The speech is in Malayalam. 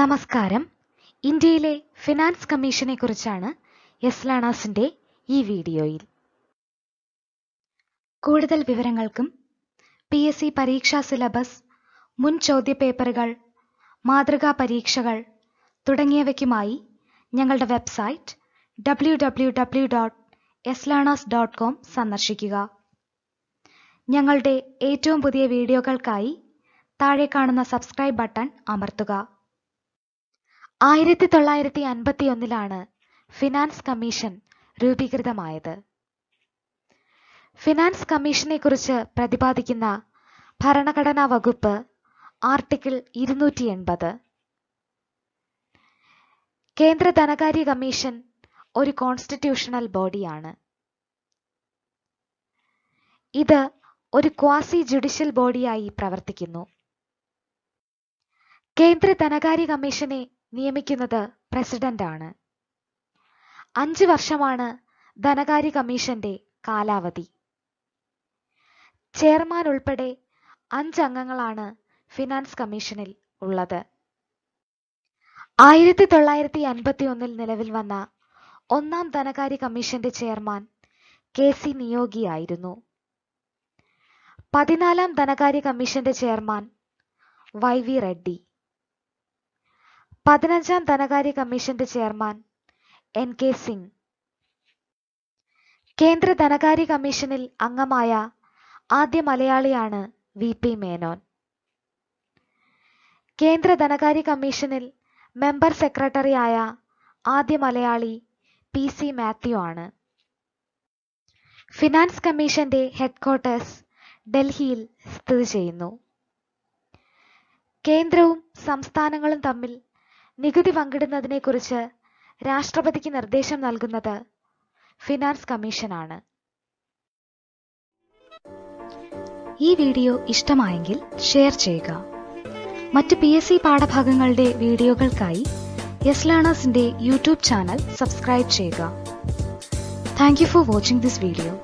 നമസ്കാരം ഇന്ത്യയിലെ ഫിനാൻസ് കമ്മീഷനെ കുറിച്ചാണ് എസ്ലാണാസിന്റെ ഈ വീഡിയോയിൽ കൂടുതൽ വിവരങ്ങൾക്കും പി എസ് സി പരീക്ഷാ സിലബസ് മുൻ ചോദ്യപേപ്പറുകൾ മാതൃകാ പരീക്ഷകൾ തുടങ്ങിയവയ്ക്കുമായി ഞങ്ങളുടെ website W W W dot എസ്ലാണാസ് ഡോട്ട് കോം സന്ദർശിക്കുക ഞങ്ങളുടെ ഏറ്റവും പുതിയ വീഡിയോകൾക്കായി താഴെ കാണുന്ന സബ്സ്ക്രൈബ് ബട്ടൺ അമർത്തുക ആയിരത്തി തൊള്ളായിരത്തി അൻപത്തിയൊന്നിലാണ് ഫിനാൻസ് കമ്മീഷൻ രൂപീകൃതമായത് ഫിനാൻസ് കമ്മീഷനെ കുറിച്ച് പ്രതിപാദിക്കുന്ന ഭരണഘടനാ വകുപ്പ് ആർട്ടിക്കിൾ ഇരുന്നൂറ്റി എൺപത് കേന്ദ്ര ധനകാര്യ കമ്മീഷൻ ഒരു കോൺസ്റ്റിറ്റ്യൂഷണൽ ബോഡിയാണ് ഇത് ഒരു ക്വാസി ജുഡീഷ്യൽ ബോഡിയായി പ്രവർത്തിക്കുന്നു കേന്ദ്ര ധനകാര്യ കമ്മീഷനെ നിയമിക്കുന്നത് പ്രസിഡന്റാണ് അഞ്ച് വർഷമാണ് ധനകാര്യ കമ്മീഷന്റെ കാലാവധി ചെയർമാൻ ഉൾപ്പെടെ അഞ്ചംഗങ്ങളാണ് ഫിനാൻസ് കമ്മീഷനിൽ ഉള്ളത് ആയിരത്തി തൊള്ളായിരത്തി അൻപത്തി ഒന്നിൽ നിലവിൽ വന്ന ഒന്നാം ധനകാര്യ കമ്മീഷന്റെ ചെയർമാൻ കെ സി നിയോഗിയായിരുന്നു പതിനാലാം ധനകാര്യ കമ്മീഷന്റെ ചെയർമാൻ വൈ വി റെഡ്ഡി പതിനഞ്ചാം ധനകാര്യ കമ്മീഷന്റെ ചെയർമാൻ എൻ കെ സിംഗ് കേന്ദ്ര ധനകാര്യ കമ്മീഷനിൽ അംഗമായ ആദ്യ മലയാളിയാണ് വി പി മേനോൻ കേന്ദ്ര ധനകാര്യ കമ്മീഷനിൽ മെമ്പർ സെക്രട്ടറിയായ ആദ്യ മലയാളി പി സി മാത്യു ആണ് ഫിനാൻസ് കമ്മീഷന്റെ ഹെഡ്ക്വാർട്ടേഴ്സ് ഡൽഹിയിൽ സ്ഥിതി ചെയ്യുന്നു കേന്ദ്രവും സംസ്ഥാനങ്ങളും തമ്മിൽ നികുതി കുറിച്ച് രാഷ്ട്രപതിക്ക് നിർദ്ദേശം നൽകുന്നത് ഫിനാൻസ് കമ്മീഷനാണ് ഈ വീഡിയോ ഇഷ്ടമായെങ്കിൽ ഷെയർ ചെയ്യുക മറ്റ് പി എസ് സി പാഠഭാഗങ്ങളുടെ വീഡിയോകൾക്കായി യെസ് ലേണേഴ്സിന്റെ യൂട്യൂബ് ചാനൽ സബ്സ്ക്രൈബ് ചെയ്യുക thank you for watching this video